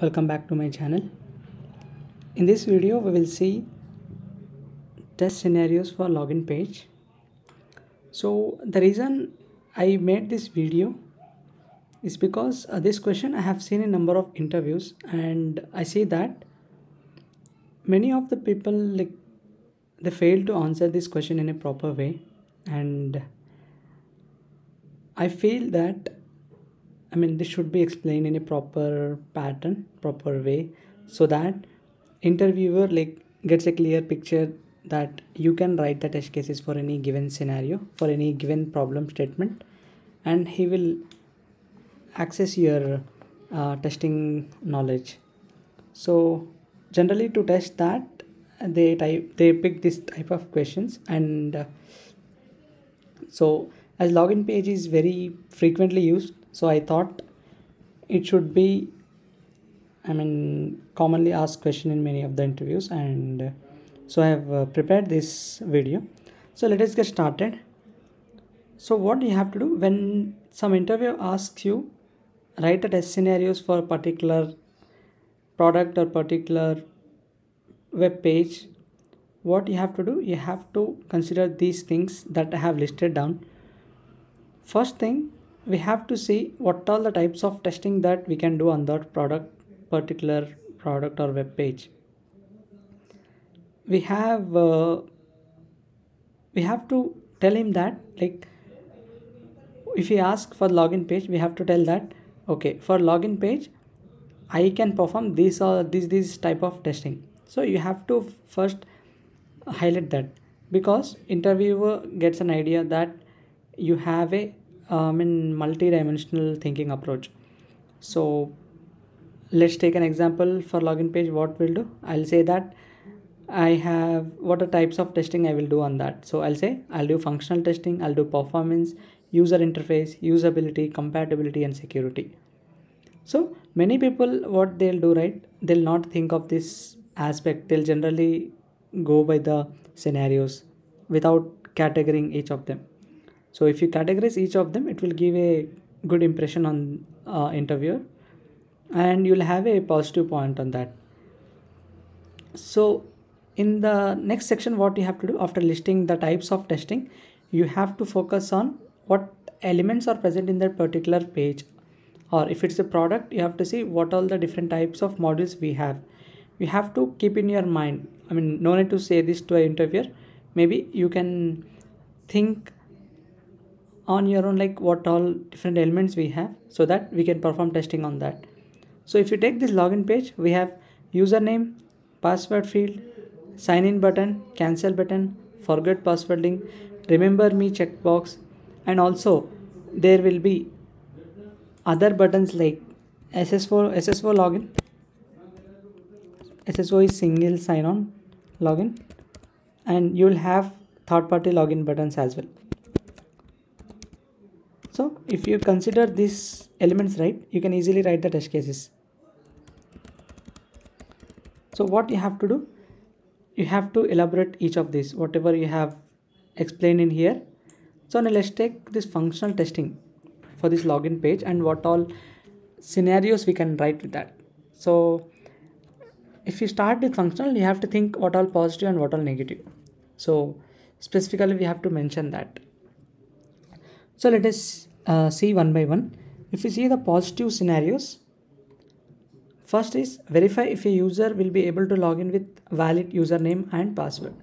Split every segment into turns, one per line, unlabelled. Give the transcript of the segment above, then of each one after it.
welcome back to my channel in this video we will see test scenarios for login page so the reason I made this video is because uh, this question I have seen a number of interviews and I see that many of the people like they fail to answer this question in a proper way and I feel that I mean, this should be explained in a proper pattern, proper way, so that interviewer like gets a clear picture that you can write the test cases for any given scenario, for any given problem statement, and he will access your uh, testing knowledge. So generally, to test that, they type they pick this type of questions and uh, so as login page is very frequently used so i thought it should be i mean commonly asked question in many of the interviews and uh, so i have uh, prepared this video so let us get started so what you have to do when some interviewer asks you write a test scenarios for a particular product or particular web page what you have to do you have to consider these things that i have listed down first thing we have to see what all the types of testing that we can do on that product particular product or web page we have uh, we have to tell him that like if he asks for login page we have to tell that okay for login page i can perform this or uh, this this type of testing so you have to first highlight that because interviewer gets an idea that you have a um, in multi-dimensional thinking approach so let's take an example for login page what we'll do i'll say that i have what are types of testing i will do on that so i'll say i'll do functional testing i'll do performance user interface usability compatibility and security so many people what they'll do right they'll not think of this aspect they'll generally go by the scenarios without categorizing each of them so if you categorize each of them it will give a good impression on uh, interviewer and you'll have a positive point on that so in the next section what you have to do after listing the types of testing you have to focus on what elements are present in that particular page or if it's a product you have to see what all the different types of modules we have you have to keep in your mind i mean no need to say this to an interviewer maybe you can think on your own like what all different elements we have so that we can perform testing on that so if you take this login page we have username password field sign in button cancel button forget password link remember me checkbox and also there will be other buttons like ss4 ss4 login sso is single sign on login and you will have third party login buttons as well so if you consider these elements right you can easily write the test cases so what you have to do you have to elaborate each of these whatever you have explained in here so now let's take this functional testing for this login page and what all scenarios we can write with that so if you start with functional you have to think what all positive and what all negative so specifically we have to mention that so let us uh, see one by one. If you see the positive scenarios, first is verify if a user will be able to log in with valid username and password.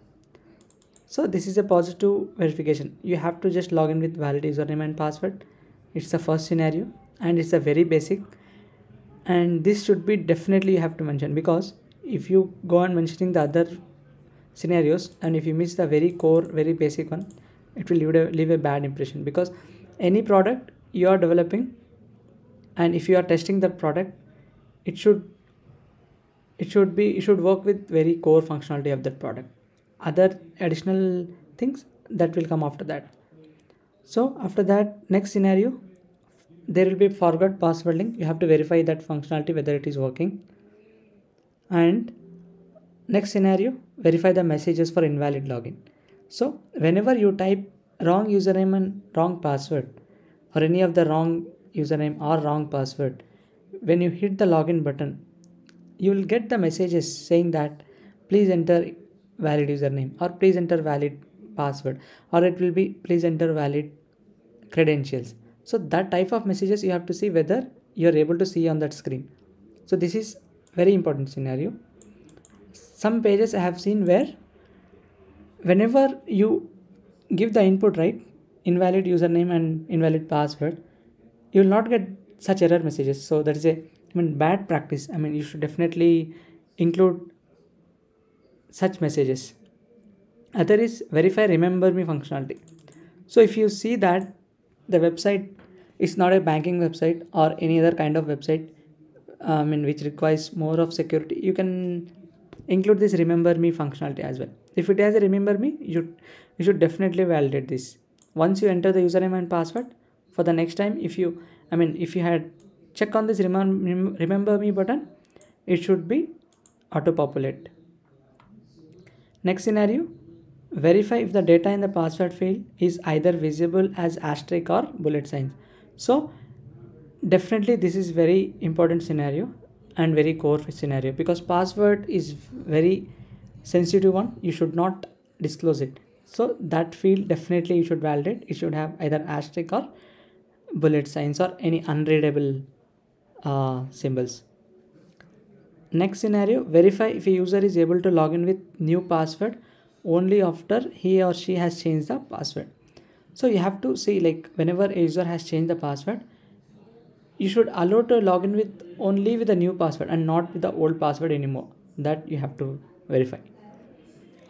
So this is a positive verification. You have to just log in with valid username and password. It's the first scenario and it's a very basic and this should be definitely you have to mention because if you go on mentioning the other scenarios and if you miss the very core very basic one it will leave a, leave a bad impression because any product you are developing and if you are testing that product it should it should be it should work with very core functionality of that product other additional things that will come after that so after that next scenario there will be forgot password link you have to verify that functionality whether it is working and next scenario verify the messages for invalid login so whenever you type wrong username and wrong password or any of the wrong username or wrong password when you hit the login button you will get the messages saying that please enter valid username or please enter valid password or it will be please enter valid credentials so that type of messages you have to see whether you are able to see on that screen so this is very important scenario some pages i have seen where whenever you give the input right invalid username and invalid password you will not get such error messages so that is a i mean bad practice i mean you should definitely include such messages other is verify remember me functionality so if you see that the website is not a banking website or any other kind of website uh, i mean which requires more of security you can include this remember me functionality as well if it has a remember me you should, you should definitely validate this once you enter the username and password for the next time if you i mean if you had check on this remember, remember me button it should be auto populate next scenario verify if the data in the password field is either visible as asterisk or bullet signs so definitely this is very important scenario and very core scenario because password is very sensitive one you should not disclose it so that field definitely you should validate it should have either asterisk or bullet signs or any unreadable uh, symbols next scenario verify if a user is able to log in with new password only after he or she has changed the password so you have to see like whenever a user has changed the password you should allow to log in with only with the new password and not with the old password anymore that you have to verify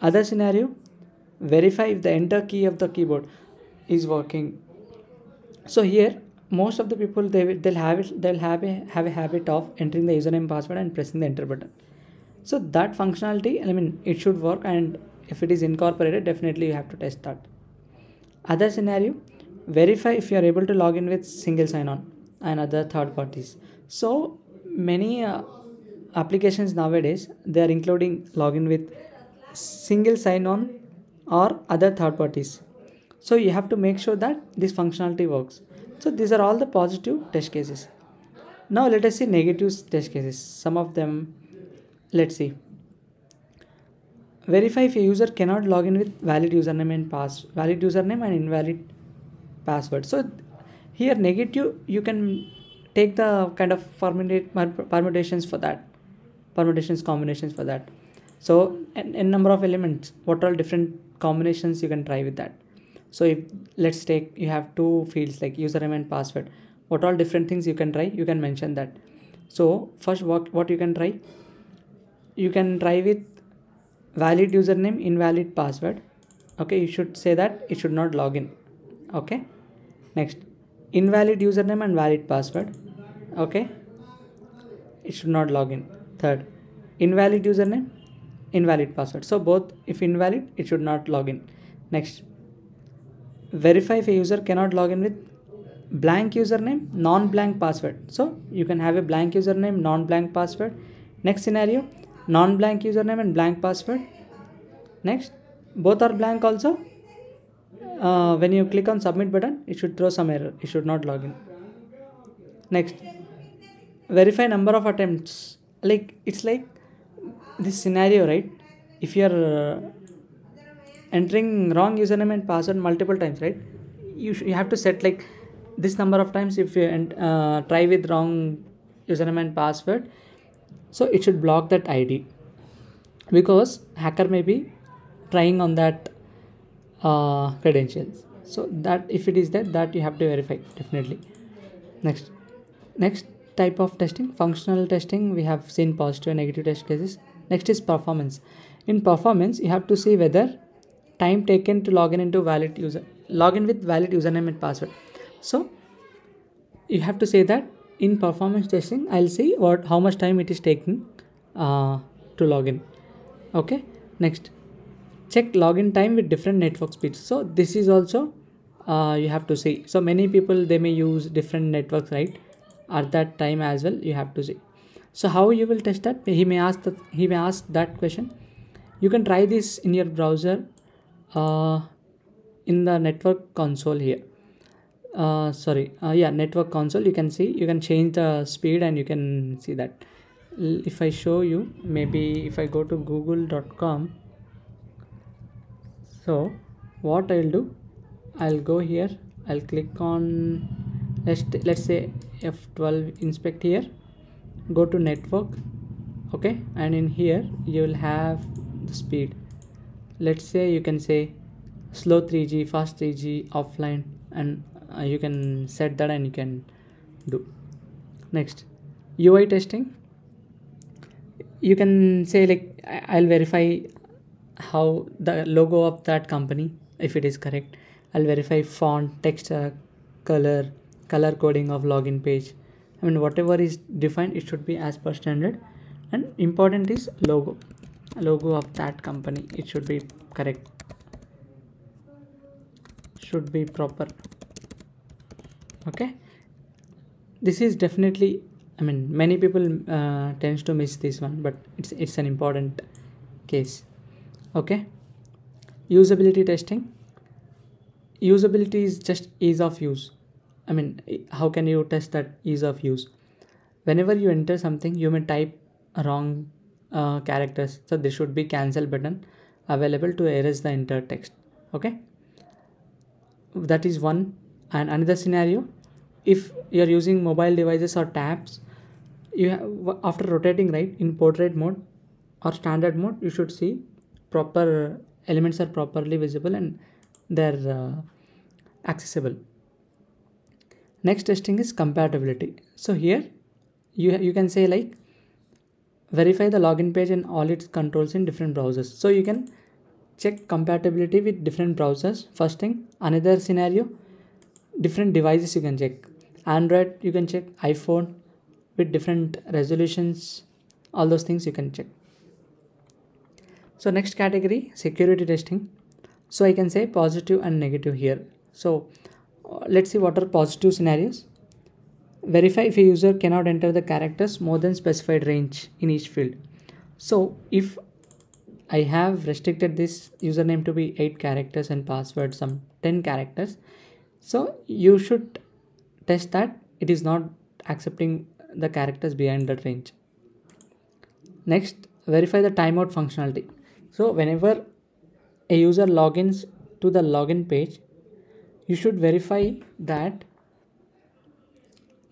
other scenario verify if the enter key of the keyboard is working so here most of the people they will, they'll have it they'll have a, have a habit of entering the username password and pressing the enter button so that functionality i mean it should work and if it is incorporated definitely you have to test that other scenario verify if you are able to log in with single sign on and other third parties so many uh, applications nowadays they are including login with single sign on or other third parties so you have to make sure that this functionality works so these are all the positive test cases now let us see negative test cases some of them let's see verify if a user cannot log in with valid username and pass valid username and invalid password so here negative you can take the kind of permutations for that permutations combinations for that so n, n number of elements what all different combinations you can try with that so if let's take you have two fields like username and password what all different things you can try you can mention that so first what, what you can try you can try with valid username invalid password okay you should say that it should not log in okay next invalid username and valid password okay it should not log in third invalid username invalid password so both if invalid it should not log in next verify if a user cannot log in with blank username non-blank password so you can have a blank username non-blank password next scenario non-blank username and blank password next both are blank also uh, when you click on submit button it should throw some error it should not log in next verify number of attempts like it's like this scenario right if you're uh, entering wrong username and password multiple times right you, you have to set like this number of times if you uh, try with wrong username and password so it should block that id because hacker may be trying on that uh, credentials so that if it is there that you have to verify definitely next next type of testing functional testing we have seen positive and negative test cases next is performance in performance you have to see whether time taken to log in into valid user login with valid username and password so you have to say that in performance testing i'll see what how much time it is taking uh, to log in okay next check login time with different network speeds so this is also uh, you have to see so many people they may use different networks right at that time as well you have to see so how you will test that he may ask that he may ask that question you can try this in your browser uh, in the network console here uh, sorry uh, yeah network console you can see you can change the speed and you can see that if i show you maybe if i go to google.com so what I'll do I'll go here I'll click on let's let's say F12 inspect here go to network okay and in here you will have the speed let's say you can say slow 3G fast 3G offline and uh, you can set that and you can do next UI testing you can say like I'll verify how the logo of that company if it is correct i'll verify font texture color color coding of login page i mean whatever is defined it should be as per standard and important is logo logo of that company it should be correct should be proper okay this is definitely i mean many people uh, tends to miss this one but it's it's an important case okay usability testing usability is just ease of use i mean how can you test that ease of use whenever you enter something you may type wrong uh, characters so there should be cancel button available to erase the enter text okay that is one and another scenario if you're using mobile devices or tabs you have, after rotating right in portrait mode or standard mode you should see proper elements are properly visible and they're uh, accessible next testing is compatibility so here you you can say like verify the login page and all its controls in different browsers so you can check compatibility with different browsers first thing another scenario different devices you can check android you can check iphone with different resolutions all those things you can check so next category, security testing. So I can say positive and negative here. So uh, let's see what are positive scenarios. Verify if a user cannot enter the characters more than specified range in each field. So if I have restricted this username to be 8 characters and password some 10 characters, so you should test that it is not accepting the characters behind that range. Next, verify the timeout functionality so whenever a user logins to the login page you should verify that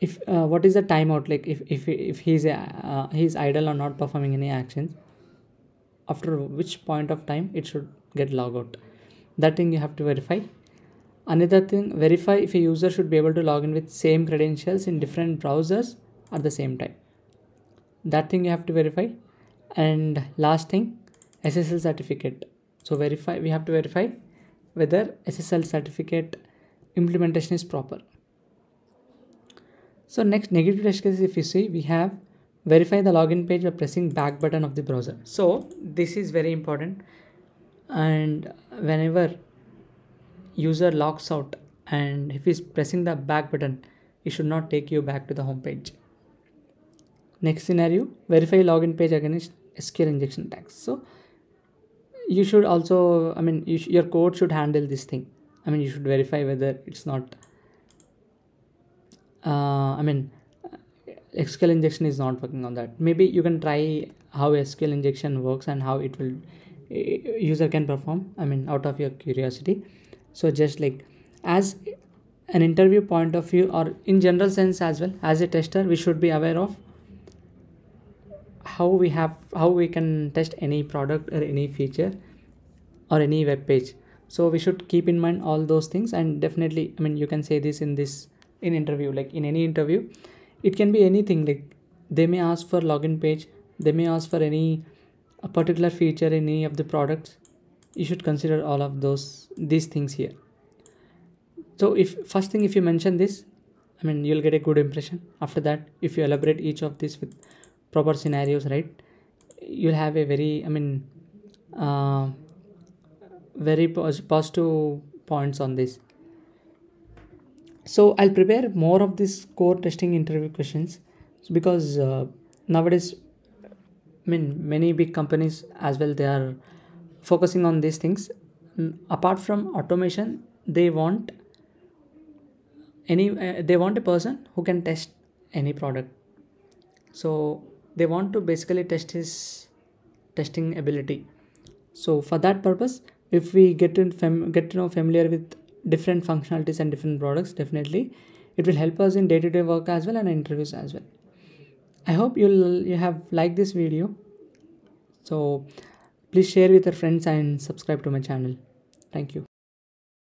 if uh, what is the timeout like if if if he's uh, he's idle or not performing any actions after which point of time it should get log out that thing you have to verify another thing verify if a user should be able to log in with same credentials in different browsers at the same time that thing you have to verify and last thing SSL certificate so verify we have to verify whether SSL certificate implementation is proper so next negative test case if you see we have verify the login page by pressing back button of the browser so this is very important and whenever user logs out and if he's pressing the back button it should not take you back to the home page next scenario verify login page against sql injection attacks so you should also i mean you sh- your code should handle this thing i mean you should verify whether it's not uh, i mean uh, sql injection is not working on that maybe you can try how sql injection works and how it will uh, user can perform i mean out of your curiosity so just like as an interview point of view or in general sense as well as a tester we should be aware of how we have how we can test any product or any feature or any web page so we should keep in mind all those things and definitely i mean you can say this in this in interview like in any interview it can be anything like they may ask for login page they may ask for any a particular feature in any of the products you should consider all of those these things here so if first thing if you mention this i mean you'll get a good impression after that if you elaborate each of these with proper scenarios right you'll have a very i mean uh, very positive points on this so i'll prepare more of these core testing interview questions because uh, nowadays i mean many big companies as well they are focusing on these things apart from automation they want any uh, they want a person who can test any product so they want to basically test his testing ability so for that purpose if we get in fam- get to know familiar with different functionalities and different products definitely it will help us in day-to-day work as well and interviews as well i hope you'll you have liked this video so please share with your friends and subscribe to my channel thank you